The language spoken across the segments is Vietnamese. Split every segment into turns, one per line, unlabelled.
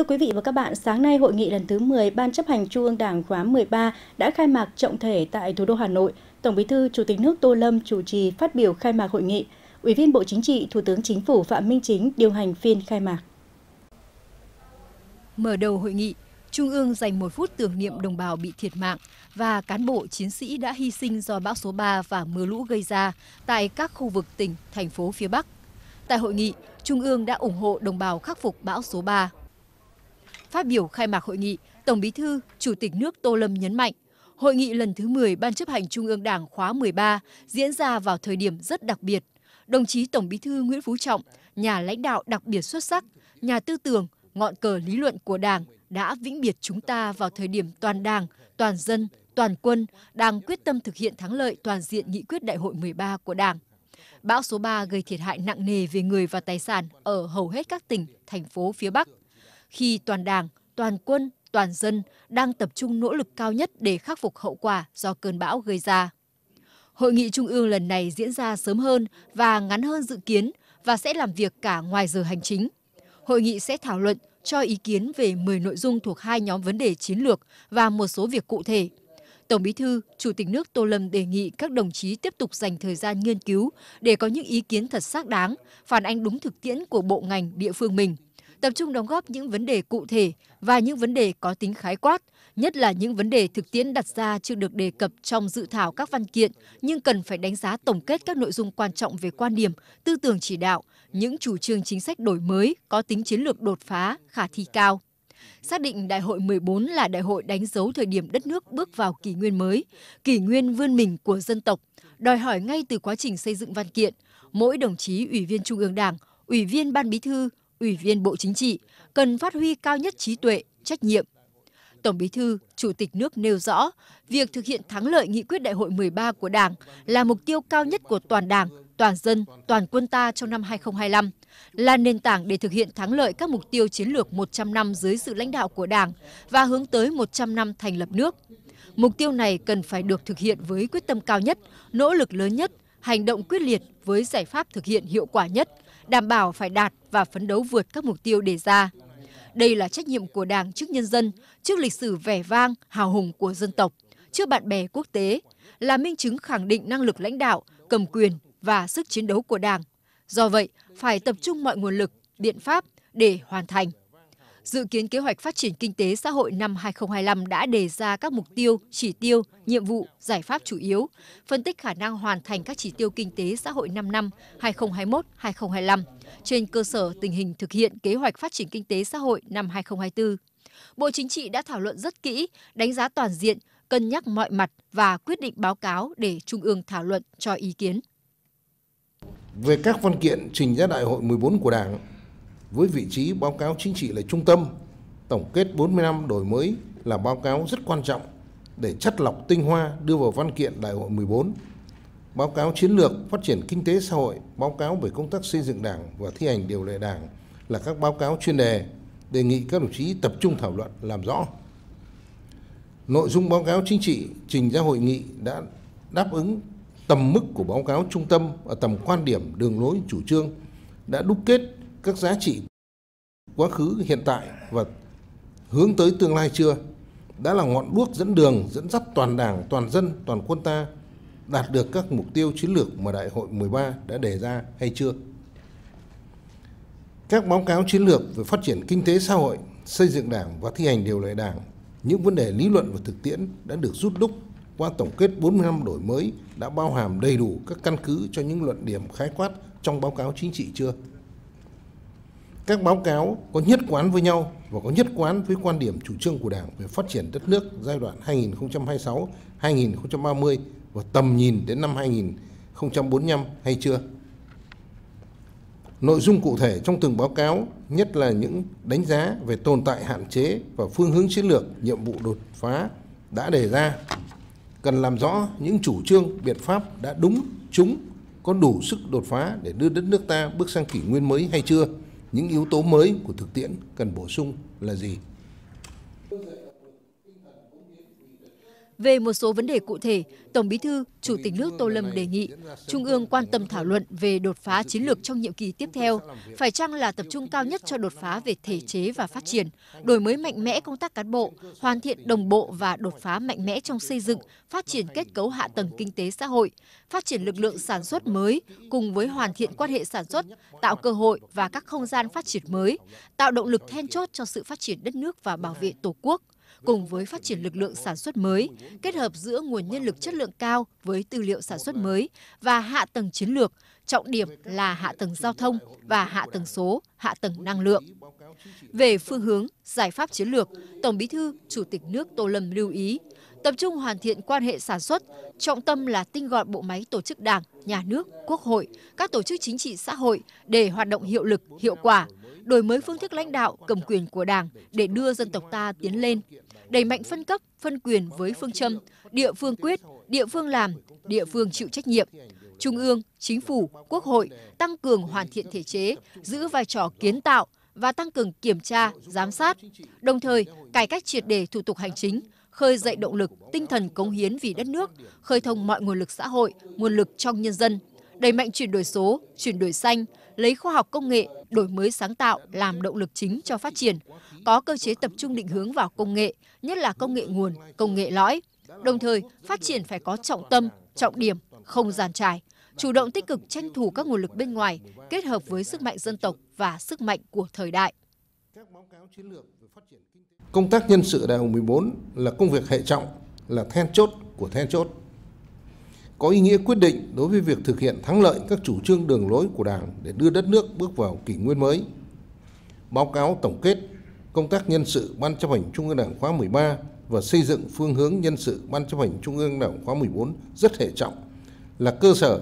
Thưa quý vị và các bạn, sáng nay hội nghị lần thứ 10 Ban chấp hành Trung ương Đảng khóa 13 đã khai mạc trọng thể tại thủ đô Hà Nội. Tổng Bí thư Chủ tịch nước Tô Lâm chủ trì phát biểu khai mạc hội nghị. Ủy viên Bộ Chính trị, Thủ tướng Chính phủ Phạm Minh Chính điều hành phiên khai mạc. Mở đầu hội nghị, Trung ương dành một phút tưởng niệm đồng bào bị thiệt mạng và cán bộ chiến sĩ đã hy sinh do bão số 3 và mưa lũ gây ra tại các khu vực tỉnh, thành phố phía Bắc. Tại hội nghị, Trung ương đã ủng hộ đồng bào khắc phục bão số 3. Phát biểu khai mạc hội nghị, Tổng Bí thư, Chủ tịch nước Tô Lâm nhấn mạnh, hội nghị lần thứ 10 Ban chấp hành Trung ương Đảng khóa 13 diễn ra vào thời điểm rất đặc biệt. Đồng chí Tổng Bí thư Nguyễn Phú Trọng, nhà lãnh đạo đặc biệt xuất sắc, nhà tư tưởng, ngọn cờ lý luận của Đảng đã vĩnh biệt chúng ta vào thời điểm toàn Đảng, toàn dân, toàn quân đang quyết tâm thực hiện thắng lợi toàn diện nghị quyết đại hội 13 của Đảng. Bão số 3 gây thiệt hại nặng nề về người và tài sản ở hầu hết các tỉnh, thành phố phía Bắc khi toàn đảng, toàn quân, toàn dân đang tập trung nỗ lực cao nhất để khắc phục hậu quả do cơn bão gây ra. Hội nghị trung ương lần này diễn ra sớm hơn và ngắn hơn dự kiến và sẽ làm việc cả ngoài giờ hành chính. Hội nghị sẽ thảo luận cho ý kiến về 10 nội dung thuộc hai nhóm vấn đề chiến lược và một số việc cụ thể. Tổng Bí thư, Chủ tịch nước Tô Lâm đề nghị các đồng chí tiếp tục dành thời gian nghiên cứu để có những ý kiến thật xác đáng, phản ánh đúng thực tiễn của bộ ngành địa phương mình tập trung đóng góp những vấn đề cụ thể và những vấn đề có tính khái quát, nhất là những vấn đề thực tiễn đặt ra chưa được đề cập trong dự thảo các văn kiện nhưng cần phải đánh giá tổng kết các nội dung quan trọng về quan điểm, tư tưởng chỉ đạo, những chủ trương chính sách đổi mới có tính chiến lược đột phá, khả thi cao xác định Đại hội 14 là đại hội đánh dấu thời điểm đất nước bước vào kỷ nguyên mới, kỷ nguyên vươn mình của dân tộc, đòi hỏi ngay từ quá trình xây dựng văn kiện, mỗi đồng chí Ủy viên Trung ương Đảng, Ủy viên Ban Bí thư, Ủy viên Bộ Chính trị cần phát huy cao nhất trí tuệ, trách nhiệm. Tổng Bí thư, Chủ tịch nước nêu rõ, việc thực hiện thắng lợi nghị quyết đại hội 13 của Đảng là mục tiêu cao nhất của toàn Đảng, toàn dân, toàn quân ta trong năm 2025, là nền tảng để thực hiện thắng lợi các mục tiêu chiến lược 100 năm dưới sự lãnh đạo của Đảng và hướng tới 100 năm thành lập nước. Mục tiêu này cần phải được thực hiện với quyết tâm cao nhất, nỗ lực lớn nhất, hành động quyết liệt với giải pháp thực hiện hiệu quả nhất, đảm bảo phải đạt và phấn đấu vượt các mục tiêu đề ra. Đây là trách nhiệm của Đảng trước nhân dân, trước lịch sử vẻ vang, hào hùng của dân tộc, trước bạn bè quốc tế, là minh chứng khẳng định năng lực lãnh đạo, cầm quyền và sức chiến đấu của Đảng. Do vậy, phải tập trung mọi nguồn lực, biện pháp để hoàn thành. Dự kiến kế hoạch phát triển kinh tế xã hội năm 2025 đã đề ra các mục tiêu, chỉ tiêu, nhiệm vụ, giải pháp chủ yếu, phân tích khả năng hoàn thành các chỉ tiêu kinh tế xã hội 5 năm 2021-2025 trên cơ sở tình hình thực hiện kế hoạch phát triển kinh tế xã hội năm 2024. Bộ Chính trị đã thảo luận rất kỹ, đánh giá toàn diện, cân nhắc mọi mặt và quyết định báo cáo để Trung ương thảo luận cho ý kiến.
Về các văn kiện trình ra Đại hội 14 của Đảng, với vị trí báo cáo chính trị là trung tâm, tổng kết 40 năm đổi mới là báo cáo rất quan trọng để chất lọc tinh hoa đưa vào văn kiện Đại hội 14. Báo cáo chiến lược phát triển kinh tế xã hội, báo cáo về công tác xây dựng đảng và thi hành điều lệ đảng là các báo cáo chuyên đề, đề nghị các đồng chí tập trung thảo luận làm rõ. Nội dung báo cáo chính trị trình ra hội nghị đã đáp ứng tầm mức của báo cáo trung tâm ở tầm quan điểm đường lối chủ trương đã đúc kết các giá trị quá khứ, hiện tại và hướng tới tương lai chưa đã là ngọn đuốc dẫn đường, dẫn dắt toàn đảng, toàn dân, toàn quân ta đạt được các mục tiêu chiến lược mà Đại hội 13 đã đề ra hay chưa? Các báo cáo chiến lược về phát triển kinh tế xã hội, xây dựng đảng và thi hành điều lệ đảng, những vấn đề lý luận và thực tiễn đã được rút đúc qua tổng kết 40 năm đổi mới đã bao hàm đầy đủ các căn cứ cho những luận điểm khái quát trong báo cáo chính trị chưa? các báo cáo có nhất quán với nhau và có nhất quán với quan điểm chủ trương của Đảng về phát triển đất nước giai đoạn 2026-2030 và tầm nhìn đến năm 2045 hay chưa? Nội dung cụ thể trong từng báo cáo, nhất là những đánh giá về tồn tại hạn chế và phương hướng chiến lược, nhiệm vụ đột phá đã đề ra, cần làm rõ những chủ trương, biện pháp đã đúng, chúng có đủ sức đột phá để đưa đất nước ta bước sang kỷ nguyên mới hay chưa? những yếu tố mới của thực tiễn cần bổ sung là gì
về một số vấn đề cụ thể, Tổng Bí thư, Chủ tịch nước Tô Lâm đề nghị Trung ương quan tâm thảo luận về đột phá chiến lược trong nhiệm kỳ tiếp theo, phải chăng là tập trung cao nhất cho đột phá về thể chế và phát triển, đổi mới mạnh mẽ công tác cán bộ, hoàn thiện đồng bộ và đột phá mạnh mẽ trong xây dựng, phát triển kết cấu hạ tầng kinh tế xã hội, phát triển lực lượng sản xuất mới cùng với hoàn thiện quan hệ sản xuất, tạo cơ hội và các không gian phát triển mới, tạo động lực then chốt cho sự phát triển đất nước và bảo vệ Tổ quốc cùng với phát triển lực lượng sản xuất mới, kết hợp giữa nguồn nhân lực chất lượng cao với tư liệu sản xuất mới và hạ tầng chiến lược, trọng điểm là hạ tầng giao thông và hạ tầng số, hạ tầng năng lượng. Về phương hướng, giải pháp chiến lược, Tổng Bí thư, Chủ tịch nước Tô Lâm lưu ý tập trung hoàn thiện quan hệ sản xuất, trọng tâm là tinh gọn bộ máy tổ chức Đảng, nhà nước, Quốc hội, các tổ chức chính trị xã hội để hoạt động hiệu lực, hiệu quả đổi mới phương thức lãnh đạo, cầm quyền của Đảng để đưa dân tộc ta tiến lên, đẩy mạnh phân cấp, phân quyền với phương châm địa phương quyết, địa phương làm, địa phương chịu trách nhiệm. Trung ương, chính phủ, quốc hội tăng cường hoàn thiện thể chế, giữ vai trò kiến tạo và tăng cường kiểm tra, giám sát, đồng thời cải cách triệt đề thủ tục hành chính, khơi dậy động lực, tinh thần cống hiến vì đất nước, khơi thông mọi nguồn lực xã hội, nguồn lực trong nhân dân, đẩy mạnh chuyển đổi số, chuyển đổi xanh, lấy khoa học công nghệ, đổi mới sáng tạo làm động lực chính cho phát triển, có cơ chế tập trung định hướng vào công nghệ, nhất là công nghệ nguồn, công nghệ lõi. Đồng thời, phát triển phải có trọng tâm, trọng điểm, không giàn trải, chủ động tích cực tranh thủ các nguồn lực bên ngoài, kết hợp với sức mạnh dân tộc và sức mạnh của thời đại.
Công tác nhân sự đại học 14 là công việc hệ trọng, là then chốt của then chốt có ý nghĩa quyết định đối với việc thực hiện thắng lợi các chủ trương đường lối của Đảng để đưa đất nước bước vào kỷ nguyên mới. Báo cáo tổng kết công tác nhân sự Ban chấp hành Trung ương Đảng khóa 13 và xây dựng phương hướng nhân sự Ban chấp hành Trung ương Đảng khóa 14 rất hệ trọng, là cơ sở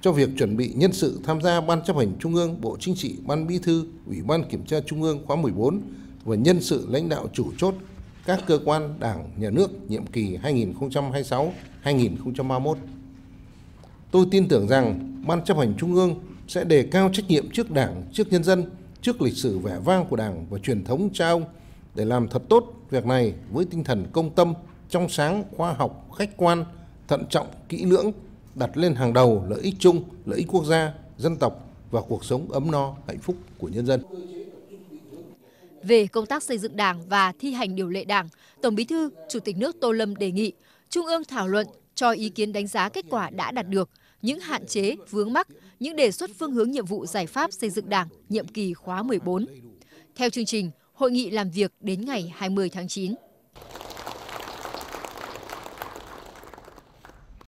cho việc chuẩn bị nhân sự tham gia Ban chấp hành Trung ương, Bộ Chính trị, Ban Bí thư, Ủy ban Kiểm tra Trung ương khóa 14 và nhân sự lãnh đạo chủ chốt các cơ quan Đảng, Nhà nước nhiệm kỳ 2026-2031. Tôi tin tưởng rằng Ban chấp hành Trung ương sẽ đề cao trách nhiệm trước Đảng, trước nhân dân, trước lịch sử vẻ vang của Đảng và truyền thống cha ông để làm thật tốt việc này với tinh thần công tâm, trong sáng, khoa học, khách quan, thận trọng, kỹ lưỡng, đặt lên hàng đầu lợi ích chung, lợi ích quốc gia, dân tộc và cuộc sống ấm no, hạnh phúc của nhân dân.
Về công tác xây dựng Đảng và thi hành điều lệ Đảng, Tổng Bí thư, Chủ tịch nước Tô Lâm đề nghị Trung ương thảo luận cho ý kiến đánh giá kết quả đã đạt được, những hạn chế, vướng mắc, những đề xuất phương hướng nhiệm vụ giải pháp xây dựng Đảng nhiệm kỳ khóa 14. Theo chương trình, hội nghị làm việc đến ngày 20 tháng 9.